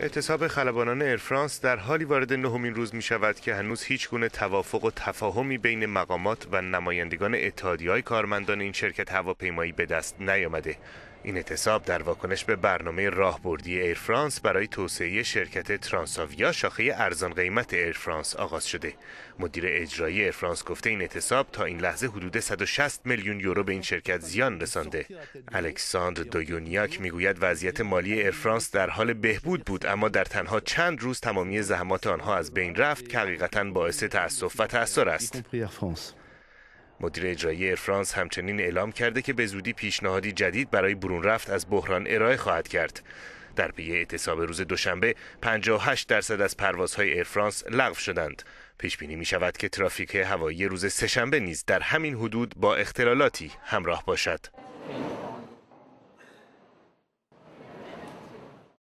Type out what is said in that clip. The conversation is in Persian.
اعتصاب خلبانان ایرفرانس در حالی وارد نهمین روز می شود که هنوز هیچ گونه توافق و تفاهمی بین مقامات و نمایندگان اتحادی کارمندان این شرکت هواپیمایی به دست نیامده. این اعتصاب در واکنش به برنامه راهبردی فرانس برای توسعه شرکت ترانساویا شاخه ارزان قیمت فرانس آغاز شده. مدیر اجرایی فرانس گفته این اعتصاب تا این لحظه حدود 160 میلیون یورو به این شرکت زیان رسانده. الکساندر دویونیاک میگوید وضعیت مالی فرانس در حال بهبود بود اما در تنها چند روز تمامی زحمات آنها از بین رفت که حقیقتا باعث تأسف و تأثیر است. مدیر اجرایی ایر فرانس همچنین اعلام کرده که به زودی پیشنهادی جدید برای برون رفت از بحران ارائه خواهد کرد. در پی اعتصاب روز دوشنبه 58 درصد از پروازهای ایر فرانس لغو شدند. پیش بینی می شود که ترافیک هوایی روز سهشنبه نیز در همین حدود با اختلالاتی همراه باشد.